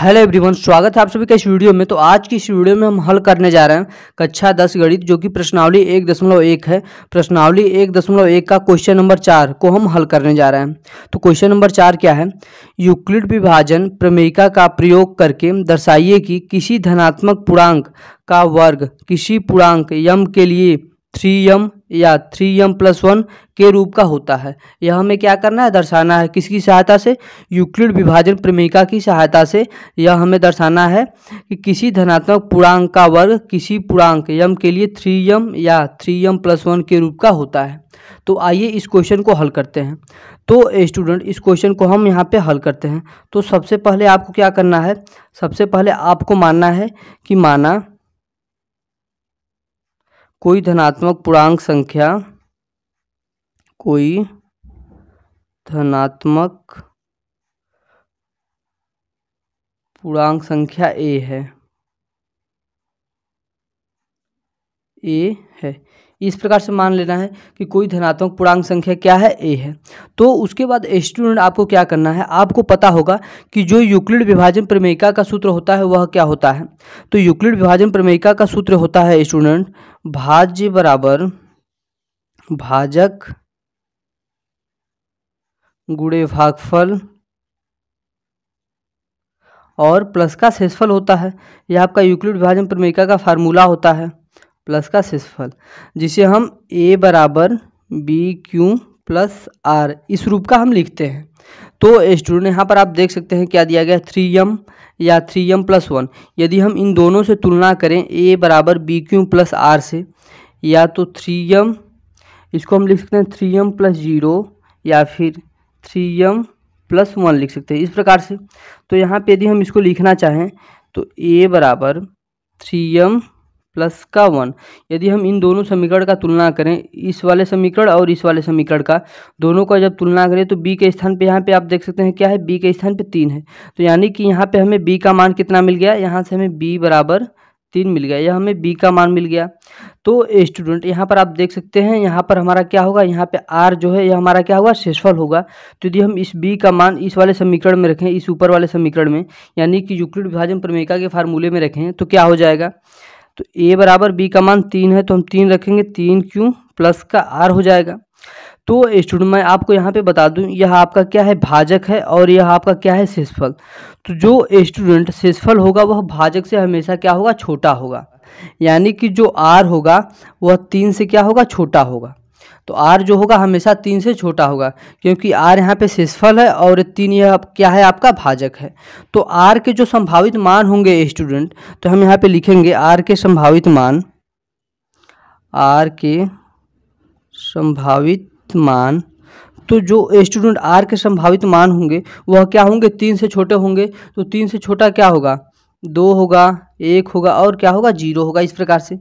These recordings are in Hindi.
हेलो एवरीवन स्वागत है आप सभी का इस वीडियो में तो आज की इस वीडियो में हम हल करने जा रहे हैं कक्षा दस गणित जो कि प्रश्नावली एक दशमलव एक है प्रश्नावली एक दशमलव एक का क्वेश्चन नंबर चार को हम हल करने जा रहे हैं तो क्वेश्चन नंबर चार क्या है यूक्लिड विभाजन प्रमेयिका का प्रयोग करके दर्शाइए कि किसी धनात्मक पूर्णांक का वर्ग किसी पूर्णांक यम के लिए थ्री एम या थ्री एम प्लस वन के रूप का होता है यह हमें क्या करना है दर्शाना है किसकी सहायता से यूक्लिड विभाजन प्रेमिका की सहायता से यह हमें दर्शाना है कि किसी धनात्मक पूर्णांक का वर्ग किसी पूर्णांक यम के लिए थ्री एम या थ्री एम प्लस वन के रूप का होता है तो आइए इस क्वेश्चन को हल करते हैं तो स्टूडेंट इस क्वेश्चन को हम यहाँ पे हल करते हैं तो सबसे पहले आपको क्या करना है सबसे पहले आपको मानना है कि माना कोई धनात्मक पूर्णांक संख्या कोई धनात्मक पूर्णांक संख्या ए है ए है इस प्रकार से मान लेना है कि कोई धनात्मक पूर्णांक संख्या क्या है ए है तो उसके बाद स्टूडेंट आपको क्या करना है आपको पता होगा कि जो यूक्लिड विभाजन प्रमेयिका का सूत्र होता है वह क्या होता है तो यूक्लिड विभाजन प्रमेयिका का सूत्र होता है स्टूडेंट भाज्य बराबर भाजक गुड़े भागफल और प्लस का शेषफल होता है यह आपका यूक्लिड विभाजन प्रमेयिका का फार्मूला होता है प्लस का शेषफल जिसे हम ए बराबर बी क्यू प्लस आर इस रूप का हम लिखते हैं तो स्टूडेंट यहाँ पर आप देख सकते हैं क्या दिया गया थ्री एम या थ्री एम प्लस वन यदि हम इन दोनों से तुलना करें ए बराबर बी क्यू प्लस आर से या तो थ्री एम इसको हम लिख सकते हैं थ्री एम प्लस जीरो या फिर थ्री एम प्लस वन लिख सकते हैं इस प्रकार से तो यहाँ पे यदि हम इसको लिखना चाहें तो ए बराबर थ्री एम प्लस का वन यदि हम इन दोनों समीकरण का तुलना करें इस वाले समीकरण और इस वाले समीकरण का दोनों का जब तुलना करें तो बी के स्थान पे यहाँ पे आप देख सकते हैं क्या है बी के स्थान पे तीन है तो यानी कि यहाँ पे हमें बी का मान कितना मिल गया यहाँ से हमें बी बराबर तीन मिल गया यह हमें बी का मान मिल गया तो स्टूडेंट यहाँ पर आप देख सकते हैं यहाँ पर हमारा क्या होगा यहाँ पे आर जो है यह हमारा क्या होगा शेषफल होगा तो यदि हम इस बी का मान इस वाले समीकरण में रखें इस ऊपर वाले समीकरण में यानी कि यूक्लिड विभाजन प्रमेयिका के फार्मूले में रखें तो क्या हो जाएगा तो ए बराबर बी का मान तीन है तो हम तीन रखेंगे तीन क्यू प्लस का आर हो जाएगा तो स्टूडेंट मैं आपको यहाँ पे बता दूँ यह आपका क्या है भाजक है और यह आपका क्या है शेषफल तो जो स्टूडेंट शेषफल होगा वह भाजक से हमेशा क्या होगा छोटा होगा यानी कि जो आर होगा वह तीन से क्या होगा छोटा होगा तो आर जो होगा हमेशा तीन से छोटा होगा क्योंकि आर यहाँ पे शेषफल है और तीन यह क्या है आपका भाजक है तो आर के जो संभावित मान होंगे स्टूडेंट तो हम यहाँ पे लिखेंगे आर के संभावित मान आर के संभावित मान तो जो स्टूडेंट आर के संभावित मान होंगे वह क्या होंगे तीन से छोटे होंगे तो तीन से छोटा क्या होगा दो होगा एक होगा और क्या होगा जीरो होगा इस प्रकार से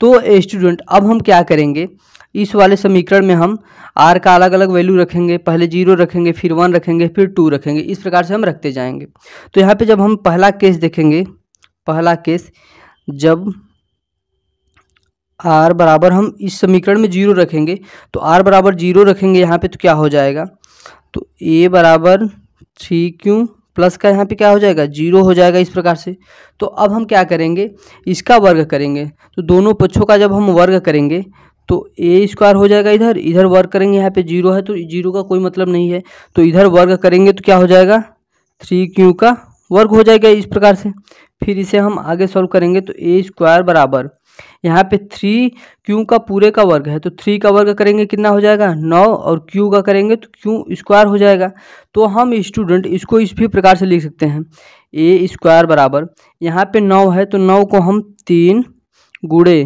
तो स्टूडेंट अब हम क्या करेंगे इस वाले समीकरण में हम आर का अलग अलग वैल्यू रखेंगे पहले जीरो रखेंगे फिर वन रखेंगे फिर टू रखेंगे इस प्रकार से हम रखते जाएंगे तो यहाँ पे जब हम पहला केस देखेंगे पहला केस जब आर बराबर हम इस समीकरण में जीरो रखेंगे तो आर बराबर जीरो रखेंगे यहाँ पे तो क्या हो जाएगा तो ए बराबर थ्री क्यू प्लस का यहाँ पे क्या हो जाएगा जीरो हो जाएगा इस प्रकार से तो अब हम क्या करेंगे इसका वर्ग करेंगे तो दोनों पक्षों का जब हम वर्ग करेंगे तो ए स्क्वायर हो जाएगा इधर इधर वर्क करेंगे यहाँ पे जीरो है तो जीरो का कोई मतलब नहीं है तो इधर वर्क करेंगे तो क्या हो जाएगा थ्री क्यू का वर्क हो जाएगा इस प्रकार से फिर इसे हम आगे सॉल्व करेंगे तो ए स्क्वायर बराबर यहाँ पे थ्री क्यू का पूरे का वर्ग है तो थ्री का वर्ग करेंगे कितना हो जाएगा नौ और क्यू का करेंगे तो क्यू स्क्वायर हो जाएगा तो हम स्टूडेंट इसको इस भी प्रकार से लिख सकते हैं ए स्क्वायर बराबर यहाँ पे नौ है तो नौ को हम तीन गुड़े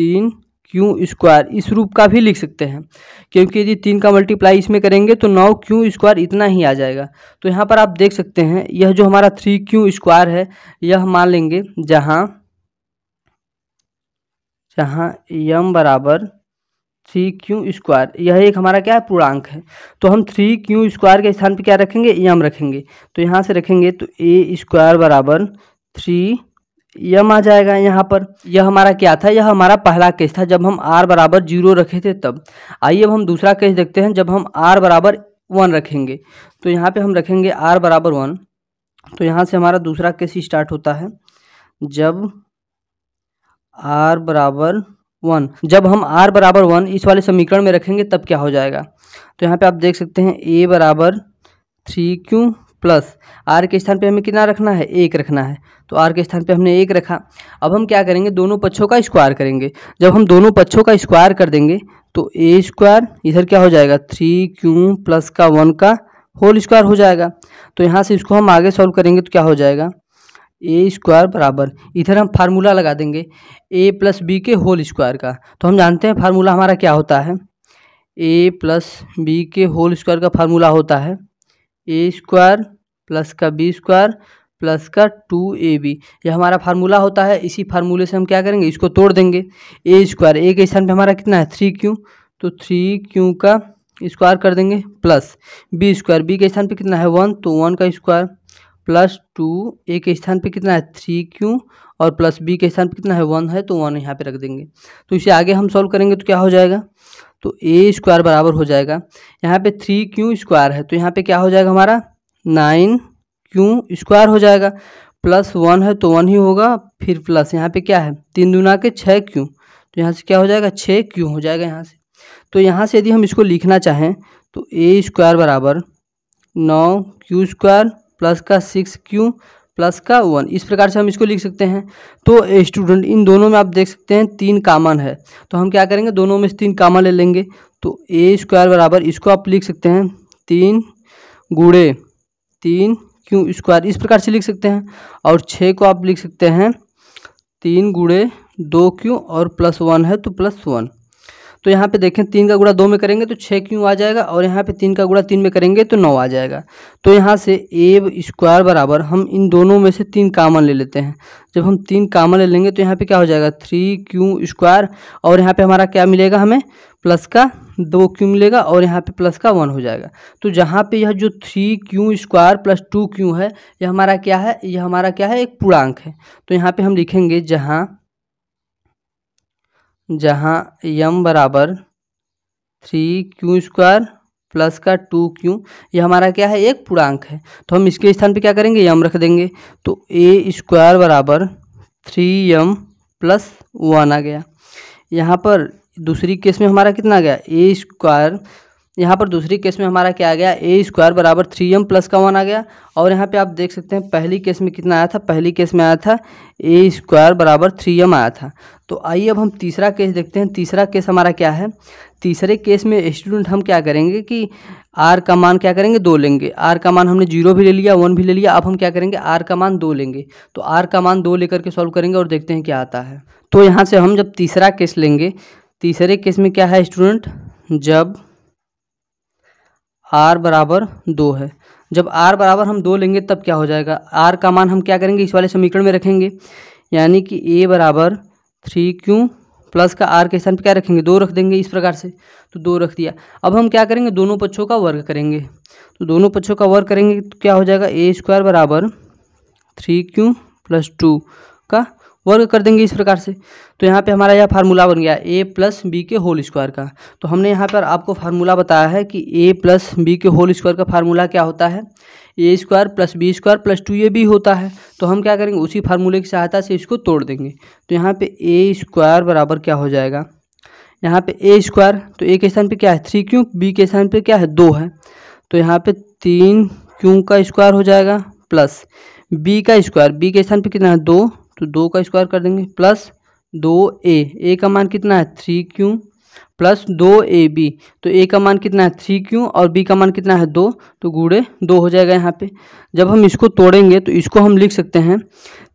तीन क्यू स्क्वायर इस रूप का भी लिख सकते हैं क्योंकि यदि तीन का मल्टीप्लाई इसमें करेंगे तो नौ क्यू स्क्वायर इतना ही आ जाएगा तो यहाँ पर आप देख सकते हैं यह जो हमारा थ्री क्यू स्क्वायर है यह मान लेंगे जहाँ जहाँ यम बराबर थ्री क्यू स्क्वायर यह एक हमारा क्या है पूर्णांक है तो हम थ्री क्यू स्क्वायर के स्थान पर क्या रखेंगे यम रखेंगे तो यहाँ से रखेंगे तो ए स्क्वायर बराबर थ्री यम आ जाएगा यहाँ पर यह हमारा क्या था यह हमारा पहला केस था जब हम आर बराबर जीरो रखे थे तब आइए अब हम दूसरा केस देखते हैं जब हम आर बराबर वन रखेंगे तो यहाँ पे हम रखेंगे आर बराबर वन तो यहाँ से हमारा दूसरा केस स्टार्ट होता है जब आर बराबर वन जब हम आर बराबर वन इस वाले समीकरण में रखेंगे तब क्या हो जाएगा तो यहाँ पे आप देख सकते हैं ए बराबर थ्री क्यू प्लस आर के स्थान पे हमें कितना रखना है एक रखना है तो आर के स्थान पे हमने एक रखा अब हम क्या करेंगे दोनों पक्षों का स्क्वायर करेंगे जब हम दोनों पक्षों का स्क्वायर कर देंगे तो ए स्क्वायर इधर क्या हो जाएगा थ्री क्यू प्लस का वन का होल स्क्वायर हो जाएगा तो यहाँ से इसको हम आगे सॉल्व करेंगे तो क्या हो जाएगा ए स्क्वायर बराबर इधर हम फार्मूला लगा देंगे ए प्लस बी के होल स्क्वायर का तो हम जानते हैं फार्मूला हमारा क्या होता है ए प्लस बी के होल स्क्वायर का फार्मूला होता है ए स्क्वायर प्लस का बी स्क्वायर प्लस का टू ए बी यह हमारा फार्मूला होता है इसी फार्मूले से हम क्या करेंगे इसको तोड़ देंगे ए स्क्वायर ए के स्थान पे हमारा कितना है थ्री क्यू तो थ्री क्यू का स्क्वायर कर देंगे प्लस बी स्क्वायर बी के स्थान पे कितना है वन तो वन का स्क्वायर प्लस टू ए के स्थान पे कितना है थ्री क्यू और प्लस बी के स्थान पे कितना है वन है तो वन यहाँ पे रख देंगे तो इसे आगे हम सॉल्व करेंगे तो क्या हो जाएगा तो ए स्क्वायर बराबर हो जाएगा यहाँ पे थ्री क्यू स्क्वायर है तो यहाँ पे क्या हो जाएगा हमारा नाइन क्यू स्क्वायर हो जाएगा प्लस वन है तो वन ही होगा फिर प्लस यहाँ पे क्या है तीन दुना के छः क्यू तो यहाँ से क्या हो जाएगा छः क्यू हो जाएगा यहाँ से तो यहाँ से यदि हम इसको लिखना चाहें तो ए स्क्वायर बराबर नौ क्यू स्क्वायर प्लस का सिक्स क्यू प्लस का वन इस प्रकार से हम इसको लिख सकते हैं तो स्टूडेंट इन दोनों में आप देख सकते हैं तीन कामन है तो हम क्या करेंगे दोनों में से तीन कामन ले लेंगे तो ए स्क्वायर बराबर इसको आप लिख सकते हैं तीन गुड़े तीन क्यू स्क्वायर इस प्रकार से लिख सकते हैं और छः को आप लिख सकते हैं तीन गुड़े दो क्यू और प्लस वन है तो प्लस वन तो यहाँ पे देखें तीन का गुड़ा दो में करेंगे तो छः क्यों आ जाएगा और यहाँ पे तीन का गुड़ा तीन में करेंगे तो नौ आ जाएगा तो यहाँ से ए स्क्वायर बराबर हम इन दोनों में से तीन कामन ले लेते हैं जब हम तीन कामन ले लेंगे तो यहाँ पे क्या हो जाएगा थ्री क्यू स्क्वायर और यहाँ पे हमारा क्या मिलेगा हमें प्लस का दो क्यू मिलेगा और यहाँ पे प्लस का वन हो जाएगा तो जहाँ पे यह जो three q square plus two q है यह हमारा क्या है यह हमारा क्या है एक पूर्णांक है तो यहाँ पे हम लिखेंगे जहाँ जहाँ यम बराबर थ्री क्यू स्क्वायर प्लस का टू क्यू यह हमारा क्या है एक पूर्णांक है तो हम इसके स्थान पर क्या करेंगे यम रख देंगे तो ए स्क्वायर बराबर थ्री यम प्लस वन आ गया यहाँ पर दूसरी केस में हमारा कितना आ गया ए स्क्वायर यहाँ पर दूसरी केस में हमारा क्या आ गया ए स्क्वायर बराबर थ्री एम प्लस का वन आ गया और यहाँ पे आप देख सकते हैं पहली केस में कितना आया था पहली केस में आया था ए स्क्वायर बराबर थ्री एम आया था तो आइए अब हम तीसरा केस देखते हैं तीसरा केस हमारा क्या है तीसरे केस में स्टूडेंट हम क्या करेंगे कि आर का मान क्या करेंगे दो लेंगे आर का मान हमने जीरो भी ले लिया वन भी ले लिया अब हम क्या करेंगे आर का मान दो लेंगे तो आर का मान दो लेकर के सॉल्व करेंगे और देखते हैं क्या आता है तो यहाँ से हम जब तीसरा केस लेंगे तीसरे केस में क्या है स्टूडेंट जब आर बराबर दो है जब आर बराबर हम दो लेंगे तब क्या हो जाएगा आर का मान हम क्या करेंगे इस वाले समीकरण में रखेंगे यानी कि ए बराबर थ्री क्यू प्लस का आर के स्थान पर क्या रखेंगे दो रख देंगे इस प्रकार से तो दो रख दिया अब हम क्या करेंगे दोनों पक्षों का वर्ग करेंगे तो दोनों पक्षों का वर्ग करेंगे तो क्या हो जाएगा ए स्क्वायर बराबर थ्री क्यू प्लस टू का वर्ग कर देंगे इस प्रकार से तो यहाँ पे हमारा यह फार्मूला बन गया ए प्लस बी के होल स्क्वायर का तो हमने यहाँ पर आपको फार्मूला बताया है कि ए प्लस बी के होल स्क्वायर का फार्मूला क्या होता है a square plus b square plus two a b होता है तो हम क्या करेंगे उसी फार्मूले की सहायता से इसको तोड़ देंगे तो यहाँ पर ए स्क्वायर बराबर क्या हो जाएगा यहाँ पर ए स्क्वायर तो ए के स्थान पर क्या है थ्री क्यू बी के स्थान पर क्या है दो है तो यहाँ पर तीन क्यू का स्क्वायर हो जाएगा प्लस बी का स्क्वायर बी के स्थान पर कितना है दो तो दो का स्क्वायर कर देंगे प्लस दो ए ए का मान कितना है थ्री क्यू प्लस दो ए बी तो ए का मान कितना है थ्री क्यू और बी का मान कितना है दो तो गूढ़े दो हो जाएगा यहाँ पे जब हम इसको तोड़ेंगे तो इसको हम लिख सकते हैं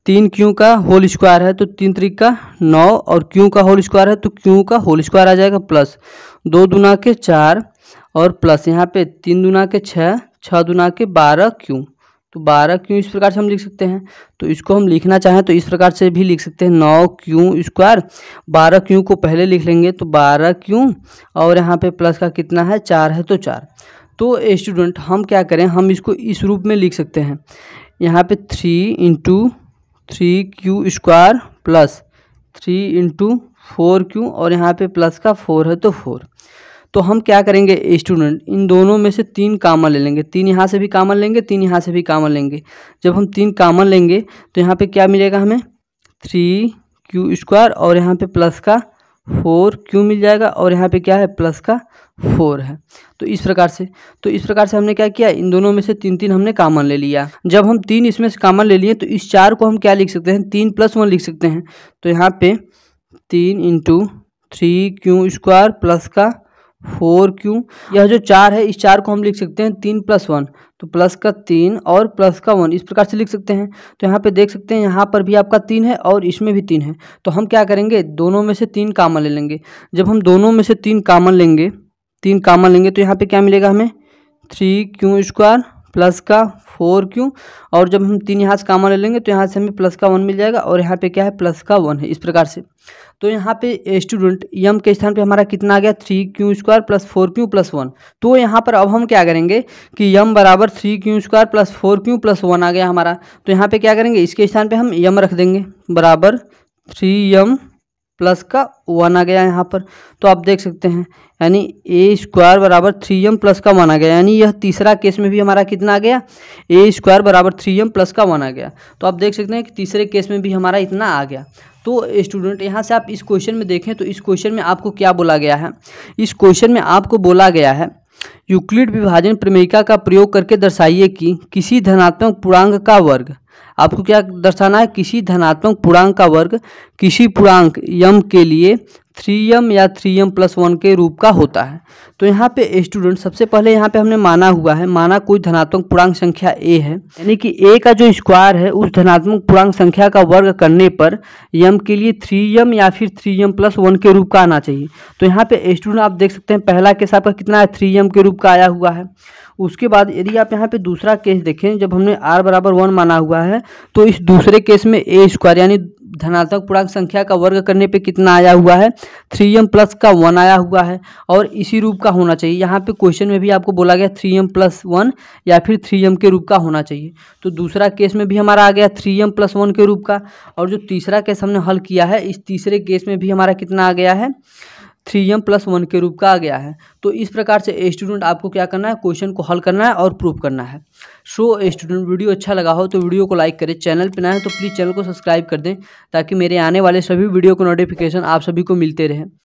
तीन क्यू का होल स्क्वायर है तो तीन त्रिक का नौ और क्यू का होल स्क्वायर है तो क्यू का होल स्क्वायर आ जाएगा प्लस दो दुना के चार और प्लस यहाँ पे तीन दुना के छः छः दुना के बारह क्यू तो बारह क्यू इस प्रकार से हम लिख सकते हैं तो इसको हम लिखना चाहें तो इस प्रकार से भी लिख सकते हैं नौ क्यू स्क्वायर बारह क्यू को पहले लिख लेंगे तो बारह क्यू और यहाँ पे प्लस का कितना है चार है तो चार तो स्टूडेंट हम क्या करें हम इसको इस रूप में लिख सकते हैं यहाँ पे three into three q square plus three into four q और यहाँ पे प्लस का फोर है तो फोर तो हम क्या करेंगे स्टूडेंट इन दोनों में से तीन कामन ले लेंगे तीन यहाँ से भी कामन लेंगे तीन यहाँ से भी कामन लेंगे जब हम तीन कामन लेंगे तो यहाँ पे क्या मिलेगा हमें थ्री क्यू स्क्वायर और यहाँ पे प्लस का फोर क्यू मिल जाएगा और यहाँ पे क्या है प्लस का फोर है तो इस प्रकार से तो इस प्रकार से हमने क्या किया इन दोनों में से तीन तीन हमने कामन ले लिया जब हम तीन इसमें से कामन ले लिए तो इस चार को हम क्या लिख सकते हैं तीन प्लस वन लिख सकते हैं तो यहाँ पे तीन into three q square plus का फोर क्यू यह जो चार है इस चार को हम लिख सकते हैं तीन प्लस वन तो प्लस का तीन और प्लस का वन इस प्रकार से लिख सकते हैं तो यहाँ पे देख सकते हैं यहाँ पर भी आपका तीन है और इसमें भी तीन है तो हम क्या करेंगे दोनों में से तीन कामन ले लेंगे जब हम दोनों में से तीन कामन लेंगे तीन कामन लेंगे तो यहाँ पर क्या मिलेगा हमें थ्री क्यू स्क्वायर प्लस का फोर क्यू और जब हम तीन यहाँ से कामन ले लेंगे तो यहाँ से हमें प्लस का वन मिल जाएगा और यहाँ पे क्या है प्लस का वन है इस प्रकार से तो यहाँ पे स्टूडेंट यम के स्थान पे हमारा कितना आ गया three q square plus four q plus one तो यहाँ पर अब हम क्या करेंगे कि यम बराबर three q square plus four q plus one आ गया हमारा तो यहाँ पे क्या करेंगे इसके स्थान पे हम यम रख देंगे बराबर थ्री यम प्लस का वन आ गया यहाँ पर तो आप देख सकते हैं यानी ए स्क्वायर बराबर थ्री एम प्लस का वन आ गया यानी यह तीसरा केस में भी हमारा कितना आ गया ए स्क्वायर बराबर थ्री एम प्लस का वन आ गया तो आप देख सकते हैं कि तीसरे केस में भी हमारा इतना आ गया तो स्टूडेंट यहाँ से आप इस क्वेश्चन में देखें तो इस क्वेश्चन में आपको क्या बोला गया है इस क्वेश्चन में आपको बोला गया है यूक्लिड विभाजन प्रमेयिका का प्रयोग करके दर्शाइए कि किसी धनात्मक पूर्णांक का वर्ग आपको क्या दर्शाना है किसी धनात्मक पूर्णांक का वर्ग किसी पूर्णांक यम के लिए थ्री एम या थ्री एम प्लस वन के रूप का होता है तो यहाँ पे स्टूडेंट सबसे पहले यहाँ पे हमने माना हुआ है माना कोई धनात्मक पूर्णांक संख्या ए है यानी कि ए का जो स्क्वायर है उस धनात्मक पूर्णांक संख्या का वर्ग करने पर यम के लिए थ्री एम या फिर थ्री एम प्लस वन के रूप का आना चाहिए तो यहाँ पे स्टूडेंट आप देख सकते हैं पहला केस आपका कितना है एम के रूप का आया हुआ है उसके बाद यदि आप यहाँ पे दूसरा केस देखें जब हमने आर बराबर वन माना हुआ है तो इस दूसरे केस में ए स्क्वायर यानी धनात्मक पूर्णांक संख्या का वर्ग करने पे कितना आया हुआ है थ्री एम प्लस का वन आया हुआ है और इसी रूप का होना चाहिए यहाँ पे क्वेश्चन में भी आपको बोला गया थ्री एम प्लस वन या फिर थ्री एम के रूप का होना चाहिए तो दूसरा केस में भी हमारा आ गया थ्री एम प्लस वन के रूप का और जो तीसरा केस हमने हल किया है इस तीसरे केस में भी हमारा कितना आ गया है थ्री एम प्लस वन के रूप का आ गया है तो इस प्रकार से स्टूडेंट आपको क्या करना है क्वेश्चन को हल करना है और प्रूव करना है सो so, स्टूडेंट वीडियो अच्छा लगा हो तो वीडियो को लाइक करें चैनल पर ना है तो प्लीज़ चैनल को सब्सक्राइब कर दें ताकि मेरे आने वाले सभी वीडियो को नोटिफिकेशन आप सभी को मिलते रहें